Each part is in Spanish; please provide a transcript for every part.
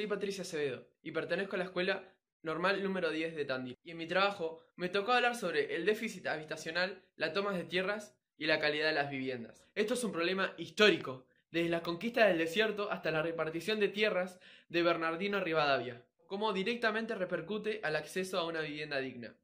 Soy Patricia Acevedo y pertenezco a la escuela normal número 10 de Tandil. Y en mi trabajo me tocó hablar sobre el déficit habitacional, la toma de tierras y la calidad de las viviendas. Esto es un problema histórico, desde la conquista del desierto hasta la repartición de tierras de Bernardino Rivadavia, como directamente repercute al acceso a una vivienda digna.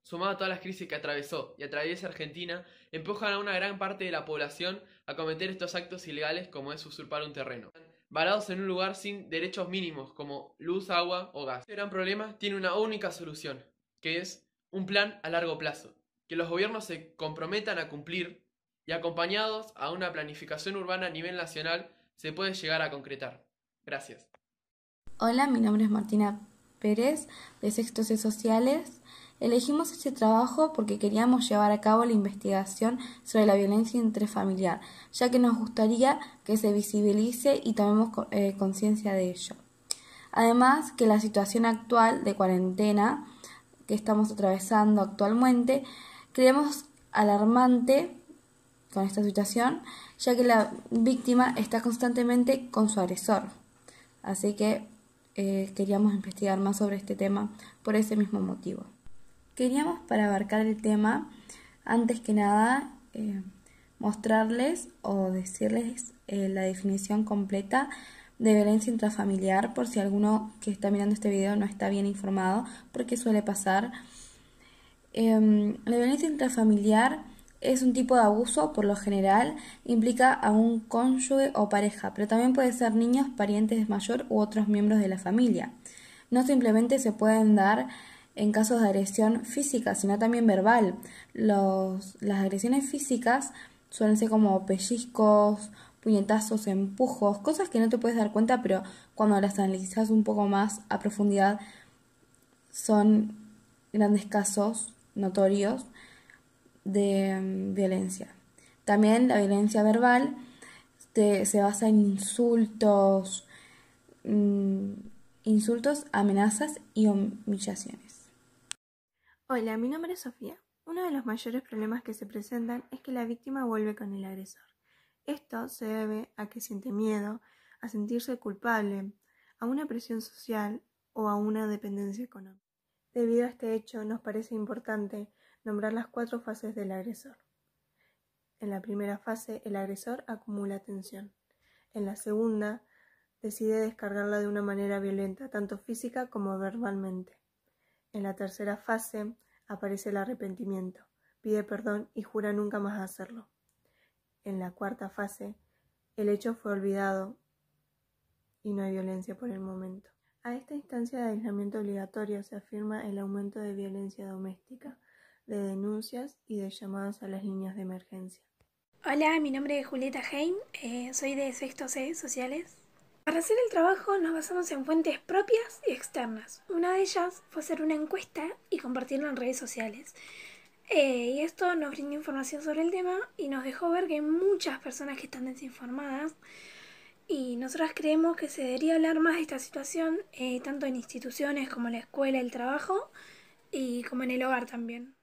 Sumado a todas las crisis que atravesó y atraviesa Argentina, empujan a una gran parte de la población a cometer estos actos ilegales como es usurpar un terreno varados en un lugar sin derechos mínimos como luz, agua o gas. Este gran problema tiene una única solución, que es un plan a largo plazo, que los gobiernos se comprometan a cumplir y acompañados a una planificación urbana a nivel nacional se puede llegar a concretar. Gracias. Hola, mi nombre es Martina Pérez de Sextos y Sociales. Elegimos este trabajo porque queríamos llevar a cabo la investigación sobre la violencia intrafamiliar, ya que nos gustaría que se visibilice y tomemos eh, conciencia de ello. Además, que la situación actual de cuarentena que estamos atravesando actualmente, creemos alarmante con esta situación, ya que la víctima está constantemente con su agresor. Así que eh, queríamos investigar más sobre este tema por ese mismo motivo. Queríamos para abarcar el tema, antes que nada, eh, mostrarles o decirles eh, la definición completa de violencia intrafamiliar por si alguno que está mirando este video no está bien informado, porque suele pasar. Em, la violencia intrafamiliar es un tipo de abuso, por lo general, implica a un cónyuge o pareja, pero también puede ser niños, parientes mayor u otros miembros de la familia. No simplemente se pueden dar en casos de agresión física, sino también verbal. las agresiones físicas suelen ser como pellizcos, puñetazos, empujos, cosas que no te puedes dar cuenta, pero cuando las analizas un poco más a profundidad son grandes casos notorios de mm, violencia. También la violencia verbal se basa en insultos, mm, insultos, amenazas y humillaciones. Hola, mi nombre es Sofía. Uno de los mayores problemas que se presentan es que la víctima vuelve con el agresor. Esto se debe a que siente miedo, a sentirse culpable, a una presión social o a una dependencia económica. Debido a este hecho, nos parece importante nombrar las cuatro fases del agresor. En la primera fase, el agresor acumula tensión. En la segunda, decide descargarla de una manera violenta, tanto física como verbalmente. En la tercera fase aparece el arrepentimiento, pide perdón y jura nunca más hacerlo. En la cuarta fase, el hecho fue olvidado y no hay violencia por el momento. A esta instancia de aislamiento obligatorio se afirma el aumento de violencia doméstica, de denuncias y de llamadas a las líneas de emergencia. Hola, mi nombre es Julieta Heim, eh, soy de Sexto C Sociales. Para hacer el trabajo nos basamos en fuentes propias y externas. Una de ellas fue hacer una encuesta y compartirla en redes sociales. Eh, y esto nos brindó información sobre el tema y nos dejó ver que hay muchas personas que están desinformadas y nosotras creemos que se debería hablar más de esta situación eh, tanto en instituciones como en la escuela, el trabajo y como en el hogar también.